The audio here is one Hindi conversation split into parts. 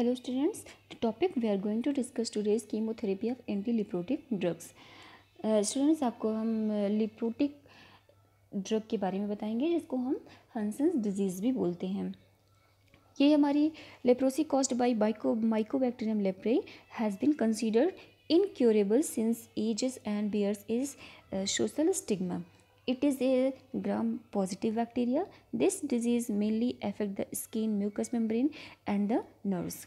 Hello students topic we are going to discuss today is chemotherapy of anti leprotic drugs students आपको हम लिप्रोटिक uh, ड्रग के बारे में बताएंगे जिसको हम हंसन्स डिजीज़ भी बोलते हैं ये हमारी लेप्रोसी कॉस्ट बाई बाइको Mycobacterium leprae has been considered incurable since ages and bears is social stigma It is a gram-positive bacteria. This disease mainly affect the skin, mucous membrane and the nerves.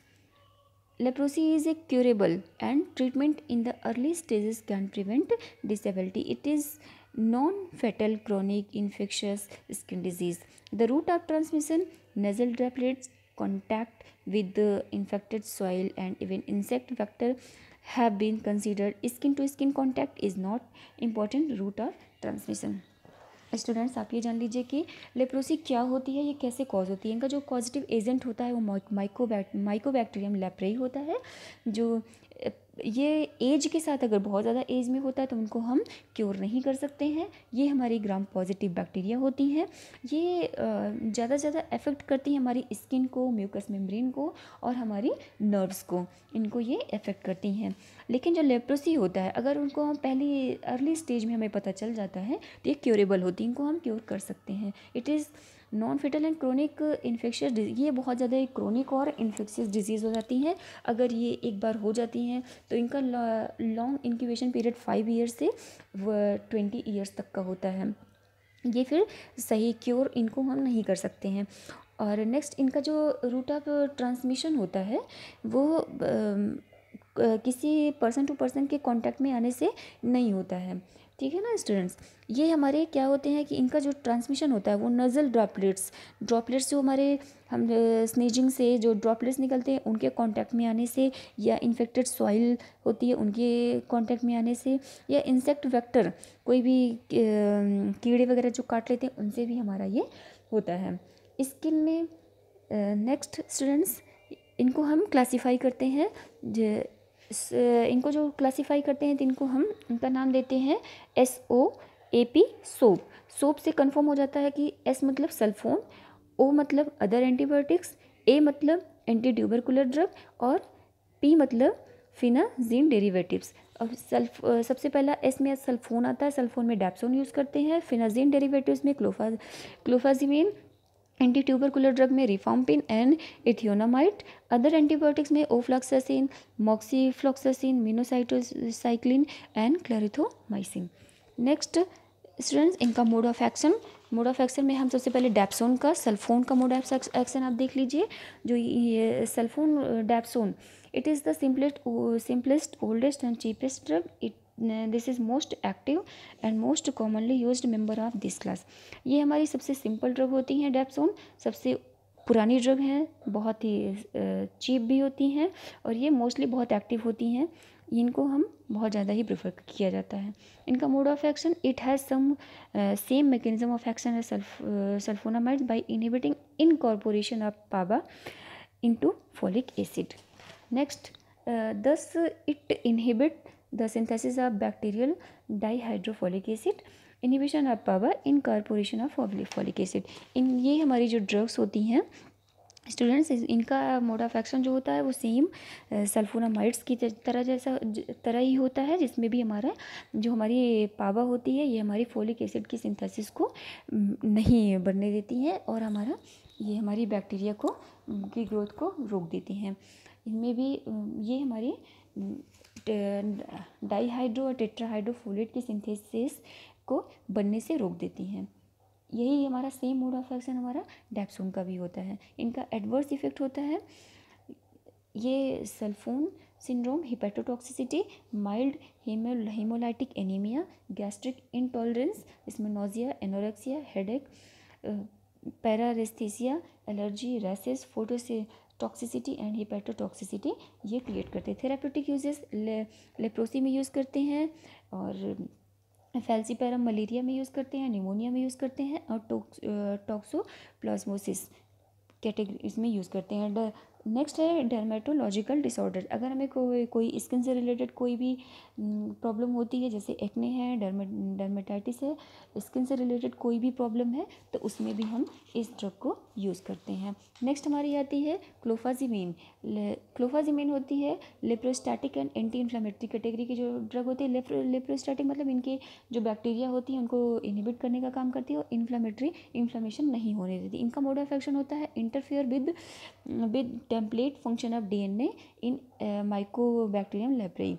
Leprosy is a curable and treatment in the early stages can prevent disability. It is non-fatal chronic infectious skin disease. The route of transmission, nasal droplets, contact with the infected soil and even insect vector have been considered. Skin to skin contact is not important route of transmission. Students आप ये जान लीजिए कि लेप्रोसी क्या होती है ये कैसे कॉज होती है इनका जो पॉजिटिव एजेंट होता है वो माइको माइकोबैक्टीरियम लेप्रे होता है जो ये एज के साथ अगर बहुत ज़्यादा एज में होता है तो उनको हम क्योर नहीं कर सकते हैं ये हमारी ग्राम पॉजिटिव बैक्टीरिया होती हैं ये ज़्यादा से ज़्यादा इफ़ेक्ट करती हैं हमारी स्किन को म्यूकस मेम्ब्रेन को और हमारी नर्व्स को इनको ये इफ़ेक्ट करती हैं लेकिन जो लेप्रोसी होता है अगर उनको हम पहली अर्ली स्टेज में हमें पता चल जाता है तो ये क्योरेबल होती है इनको हम क्योर कर सकते हैं it is non fatal and chronic infectious ये बहुत ज़्यादा क्रोनिक और इन्फेक्शियस डिजीज़ हो जाती हैं अगर ये एक बार हो जाती हैं तो इनका long incubation period five years से ट्वेंटी ईयर्स तक का होता है ये फिर सही क्योर इनको हम नहीं कर सकते हैं और नेक्स्ट इनका जो रूट ऑफ ट्रांसमिशन होता है वो किसी पर्सन टू पर्सन के कांटेक्ट में आने से नहीं होता है ठीक है ना स्टूडेंट्स ये हमारे क्या होते हैं कि इनका जो ट्रांसमिशन होता है वो नज़ल ड्रॉपलेट्स ड्रॉपलेट्स जो हमारे हम स्नीजिंग से जो ड्रॉपलेट्स निकलते हैं उनके कांटेक्ट में आने से या इन्फेक्टेड सॉइल होती है उनके कांटेक्ट में आने से या इंसेक्ट वेक्टर कोई भी कीड़े वगैरह जो काट लेते हैं उनसे भी हमारा ये होता है स्किन में नेक्स्ट स्टूडेंट्स इनको हम क्लासीफाई करते हैं इनको जो क्लासीफाई करते हैं तो इनको हम उनका नाम देते हैं S O A P soap soap से कंफर्म हो जाता है कि एस मतलब सल्फोन ओ मतलब अदर एंटीबायोटिक्स ए मतलब एंटी ट्यूबरकुलर ड्रग और पी मतलब फिनाजीन डेरिवेटिव्स अब सल्फ सबसे पहला एस में सल्फोन आता है सल्फोन में डैप्सोन यूज़ करते हैं फिनाजीन डेरिवेटिव्स में clofa clofazimine anti tubercular drug में rifampin and ethionamide other antibiotics में ofloxacin moxifloxacin minocytocycline and clarithromycin next students इनका mode of action mode of action में हम सबसे पहले डैप्सोन का सल्फोन का मोड ऑफ एक्शन आप देख लीजिए जो ये sulfone dapsone it is the simplest simplest oldest and cheapest drug it this is most active and most commonly use member of this class ये हमारी सबसे सिंपल ड्रग होती हैं डेप्सोन सबसे पुरानी ड्रग हैं बहुत ही चीप भी होती हैं और ये मोस्टली बहुत एक्टिव होती हैं इनको हम बहुत ज़्यादा ही प्रेफर किया जाता है इनका mode of action it has some same mechanism of action है sulfonamide by inhibiting incorporation of PABA into folic acid next this it inhibit the synthesis of bacterial dihydrofolate acid inhibition of power incorporation of folic acid इन ये हमारी जो ड्रग्स होती हैं स्टूडेंट्स इनका मोड ऑफ एक्शन जो होता है वो सेम सल्फोनामाइड्स की तरह जैसा तरह ही होता है जिसमें भी हमारा जो हमारी पावर होती है ये हमारी फोलिक एसिड की सिंथेसिस को नहीं बढ़ने देती है और हमारा ये हमारी बैक्टीरिया को की ग्रोथ को रोक देती हैं इनमें भी ये हमारी डाईहाइड्रो और टेट्राहाइड्रोफोलेट की सिंथेसिस को बनने से रोक देती हैं यही हमारा सेम मोड ऑफ एक्शन हमारा डेप्सोन का भी होता है इनका एडवर्स इफेक्ट होता है ये sulfone syndrome hepatotoxicity mild haemolytic haemolytic anaemia gastric intolerance इसमें nausea anorexia headache paraesthesia allergy rashes phototoxicity and hepatotoxicity ये क्रिएट करते हैं थेरापटिक यूजेस ले, लेप्रोसी में यूज़ करते हैं और फैल्सीपैरम मलेरिया में यूज़ करते हैं निमोनिया में यूज़ करते हैं और टॉक्सो प्लाज्मोसिस कैटेगरी इसमें यूज़ करते हैं एंड नेक्स्ट है डर्मेटोलॉजिकल डिसऑर्डर अगर हमें कोई कोई स्किन से रिलेटेड कोई भी प्रॉब्लम हम्म, होती है जैसे एक्ने है डर्मे डर्मेटाइटिस है स्किन से रिलेटेड कोई भी प्रॉब्लम है तो उसमें भी हम इस ड्रग को यूज़ करते हैं नेक्स्ट हमारी आती है क्लोफाजिमीन क्लोफाजिमीन होती है leprostatic and anti inflammatory category की जो ड्रग होती है लेप्रोस्टैटिक मतलब इनके जो बैक्टीरिया होती है उनको इनहिबिट करने का काम करती है और इन्फ्लामेटरी इन्फ्लामेशन नहीं होने देती इनका मोड ऑफ एक्शन होता है interfere with with template function of DNA in Mycobacterium library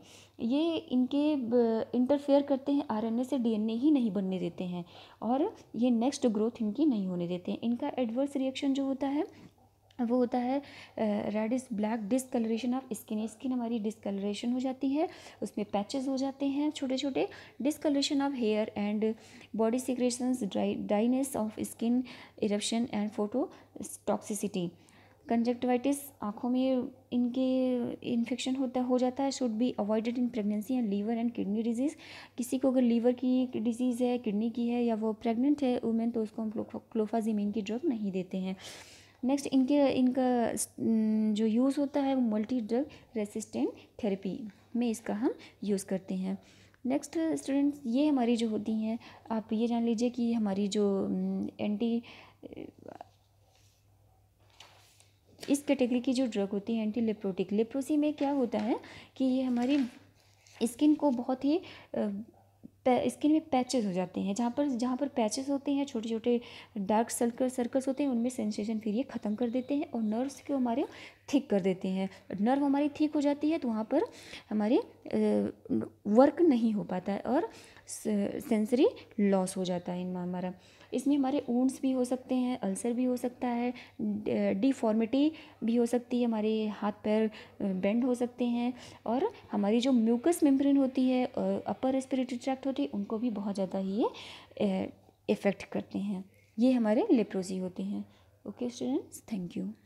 ये इनके इंटरफेयर uh, करते हैं आरएनए से डीएनए ही नहीं बनने देते हैं और ये नेक्स्ट ग्रोथ इनकी नहीं होने देते हैं इनका एडवर्स रिएक्शन जो होता है वो होता है red is black discolouration of skin skin हमारी डिसकलरेशन हो जाती है उसमें पैचेस हो जाते हैं छोटे छोटे discolouration of hair and body secretion dry dryness of skin eruption and phototoxicity conjunctivitis आँखों में इनके इन्फेक्शन होता हो जाता है should be avoided in pregnancy and liver and kidney disease किसी को अगर लीवर की डिजीज़ है किडनी की है या वो प्रेग्नेंट है वुमेन तो उसको हम क्लोफाजीमिन की ड्रग नहीं देते हैं नेक्स्ट इनके इनका जो यूज़ होता है वो मल्टी ड्रग रेसिस्टेंट थेरेपी में इसका हम यूज़ करते हैं नेक्स्ट स्टूडेंट्स ये हमारी जो होती हैं आप ये जान लीजिए कि हमारी जो एंटी इस कैटेगरी की जो ड्रग होती है एंटी लेप्रोटिक लेप्रोसी में क्या होता है कि ये हमारी स्किन को बहुत ही स्किन में पैचेस हो जाते हैं जहाँ पर जहाँ पर पैचेस होते हैं छोटे छोटे डार्क सर्कल सर्कल्स होते हैं उनमें सेंसेशन फिर ये ख़त्म कर देते हैं और नर्व्स को हमारे ठीक कर देते हैं नर्व हमारी ठीक हो जाती है तो वहाँ पर हमारी वर्क नहीं हो पाता है और सेंसरी लॉस हो जाता है इनमें हमारा इसमें हमारे ऊंट्स भी हो सकते हैं अल्सर भी हो सकता है डिफॉर्मिटी भी हो सकती है हमारे हाथ पैर बेंड हो सकते हैं और हमारी जो म्यूकस मेम्ब्रेन होती है अपर रेस्पिरेटरी ट्रैक्ट होती है उनको भी बहुत ज़्यादा ही ये इफ़ेक्ट करते हैं ये हमारे लेप्रोजी होते हैं ओके स्टूडेंट्स थैंक यू